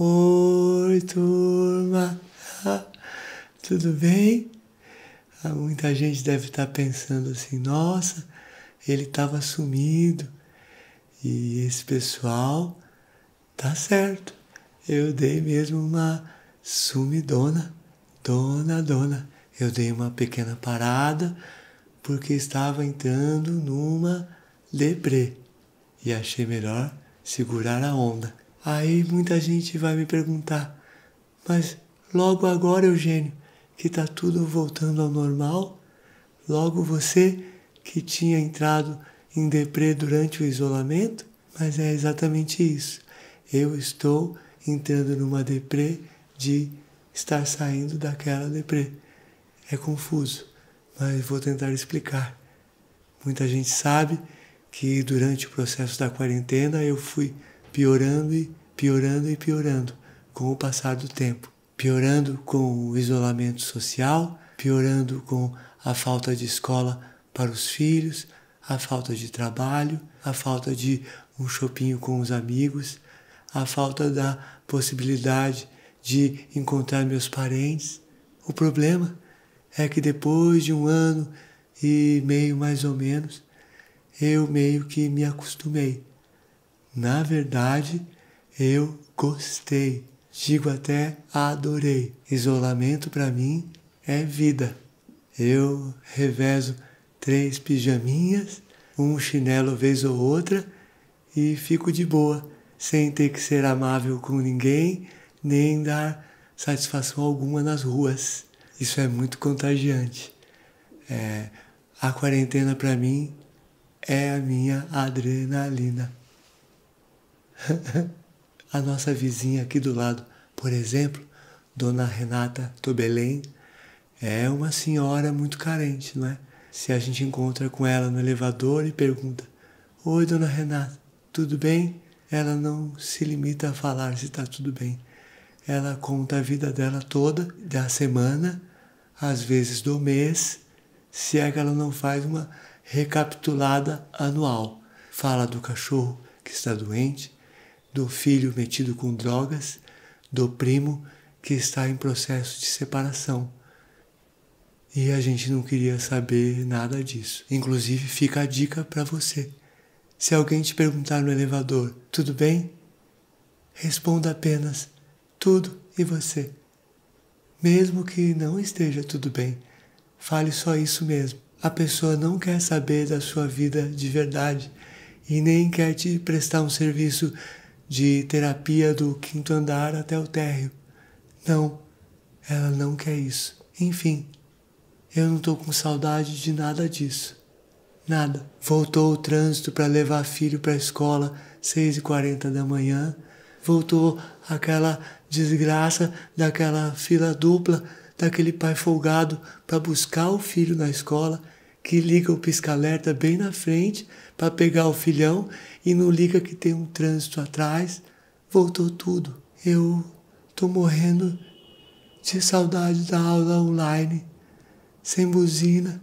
Oi, turma! Ah, tudo bem? Ah, muita gente deve estar tá pensando assim: nossa, ele estava sumido e esse pessoal tá certo. Eu dei mesmo uma sumidona, dona, dona. Eu dei uma pequena parada porque estava entrando numa deprê e achei melhor segurar a onda. Aí muita gente vai me perguntar, mas logo agora, Eugênio, que está tudo voltando ao normal, logo você que tinha entrado em deprê durante o isolamento, mas é exatamente isso. Eu estou entrando numa deprê de estar saindo daquela deprê. É confuso, mas vou tentar explicar. Muita gente sabe que durante o processo da quarentena eu fui piorando e piorando e piorando com o passar do tempo, piorando com o isolamento social, piorando com a falta de escola para os filhos, a falta de trabalho, a falta de um chopinho com os amigos, a falta da possibilidade de encontrar meus parentes. O problema é que depois de um ano e meio mais ou menos, eu meio que me acostumei na verdade, eu gostei. Digo até adorei. Isolamento para mim é vida. Eu revezo três pijaminhas, um chinelo vez ou outra e fico de boa, sem ter que ser amável com ninguém, nem dar satisfação alguma nas ruas. Isso é muito contagiante. É, a quarentena para mim é a minha adrenalina. a nossa vizinha aqui do lado, por exemplo, Dona Renata Tobelém, é uma senhora muito carente, não é? Se a gente encontra com ela no elevador e pergunta: Oi, Dona Renata, tudo bem? Ela não se limita a falar se está tudo bem. Ela conta a vida dela toda, da semana, às vezes do mês, se é que ela não faz uma recapitulada anual. Fala do cachorro que está doente, do filho metido com drogas, do primo que está em processo de separação. E a gente não queria saber nada disso. Inclusive, fica a dica para você. Se alguém te perguntar no elevador, tudo bem? Responda apenas, tudo e você. Mesmo que não esteja tudo bem, fale só isso mesmo. A pessoa não quer saber da sua vida de verdade e nem quer te prestar um serviço de terapia do quinto andar até o térreo. Não, ela não quer isso. Enfim, eu não estou com saudade de nada disso. Nada. Voltou o trânsito para levar filho para a escola, 6h40 da manhã. Voltou aquela desgraça daquela fila dupla, daquele pai folgado para buscar o filho na escola que liga o pisca-alerta bem na frente para pegar o filhão e não liga que tem um trânsito atrás. Voltou tudo. Eu tô morrendo de saudade da aula online, sem buzina,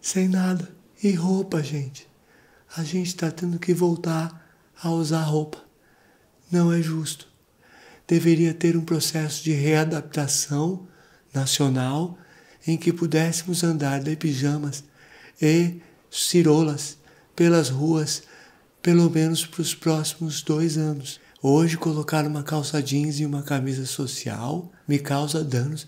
sem nada. E roupa, gente. A gente está tendo que voltar a usar roupa. Não é justo. Deveria ter um processo de readaptação nacional em que pudéssemos andar de pijamas e cirolas pelas ruas, pelo menos para os próximos dois anos. Hoje, colocar uma calça jeans e uma camisa social me causa danos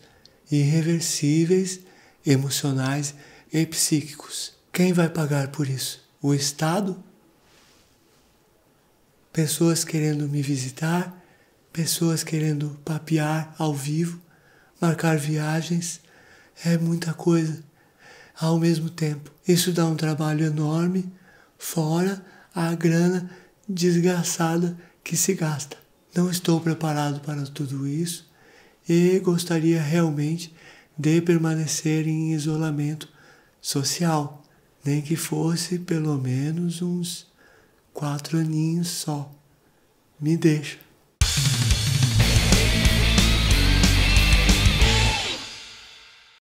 irreversíveis, emocionais e psíquicos. Quem vai pagar por isso? O Estado? Pessoas querendo me visitar, pessoas querendo papear ao vivo, marcar viagens, é muita coisa ao mesmo tempo. Isso dá um trabalho enorme, fora a grana desgraçada que se gasta. Não estou preparado para tudo isso e gostaria realmente de permanecer em isolamento social, nem que fosse pelo menos uns quatro aninhos só. Me deixa.